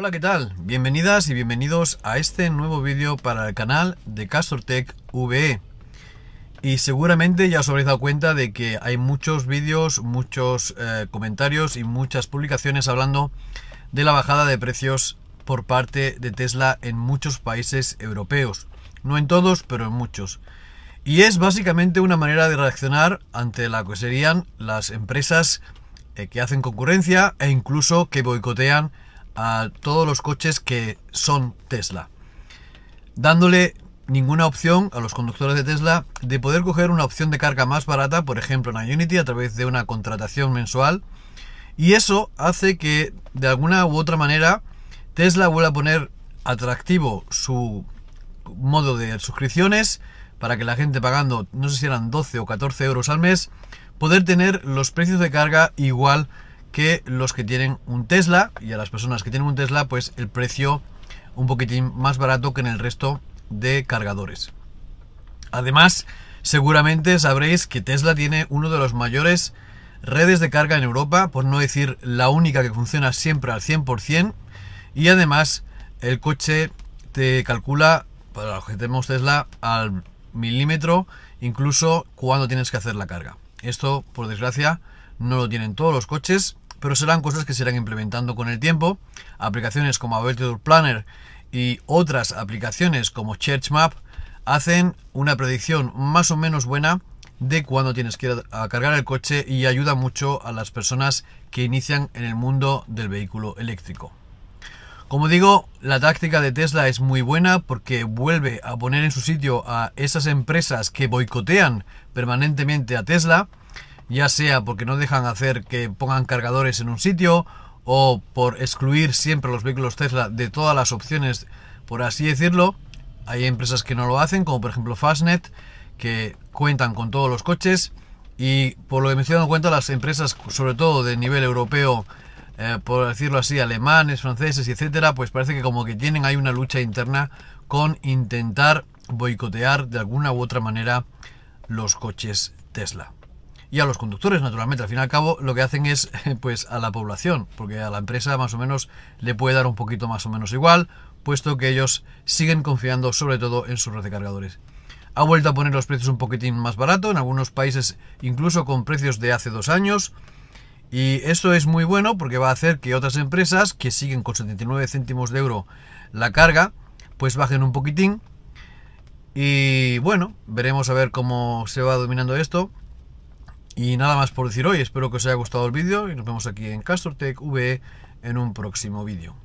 Hola, ¿qué tal? Bienvenidas y bienvenidos a este nuevo vídeo para el canal de CastorTech VE. Y seguramente ya os habréis dado cuenta de que hay muchos vídeos, muchos eh, comentarios y muchas publicaciones hablando de la bajada de precios por parte de Tesla en muchos países europeos. No en todos, pero en muchos. Y es básicamente una manera de reaccionar ante la que serían las empresas eh, que hacen concurrencia e incluso que boicotean a todos los coches que son Tesla, dándole ninguna opción a los conductores de Tesla de poder coger una opción de carga más barata, por ejemplo en Unity, a través de una contratación mensual. Y eso hace que, de alguna u otra manera, Tesla vuelva a poner atractivo su modo de suscripciones para que la gente pagando, no sé si eran 12 o 14 euros al mes, poder tener los precios de carga igual que los que tienen un Tesla y a las personas que tienen un Tesla pues el precio un poquitín más barato que en el resto de cargadores. Además, seguramente sabréis que Tesla tiene uno de los mayores redes de carga en Europa, por no decir la única que funciona siempre al 100%, y además el coche te calcula, para los que tenemos Tesla, al milímetro, incluso cuando tienes que hacer la carga. Esto, por desgracia, no lo tienen todos los coches pero serán cosas que se irán implementando con el tiempo. Aplicaciones como Averture Planner y otras aplicaciones como Map hacen una predicción más o menos buena de cuándo tienes que ir a cargar el coche y ayuda mucho a las personas que inician en el mundo del vehículo eléctrico. Como digo, la táctica de Tesla es muy buena porque vuelve a poner en su sitio a esas empresas que boicotean permanentemente a Tesla ya sea porque no dejan hacer que pongan cargadores en un sitio o por excluir siempre los vehículos Tesla de todas las opciones, por así decirlo. Hay empresas que no lo hacen, como por ejemplo Fastnet, que cuentan con todos los coches y por lo que me estoy dando cuenta las empresas, sobre todo de nivel europeo, eh, por decirlo así, alemanes, franceses, etcétera, pues parece que como que tienen ahí una lucha interna con intentar boicotear de alguna u otra manera los coches Tesla y a los conductores, naturalmente. Al fin y al cabo, lo que hacen es pues a la población, porque a la empresa más o menos le puede dar un poquito más o menos igual, puesto que ellos siguen confiando sobre todo en sus recargadores. Ha vuelto a poner los precios un poquitín más barato, en algunos países incluso con precios de hace dos años. Y esto es muy bueno porque va a hacer que otras empresas que siguen con 79 céntimos de euro la carga, pues bajen un poquitín. Y bueno, veremos a ver cómo se va dominando esto. Y nada más por decir hoy, espero que os haya gustado el vídeo y nos vemos aquí en CastorTech V en un próximo vídeo.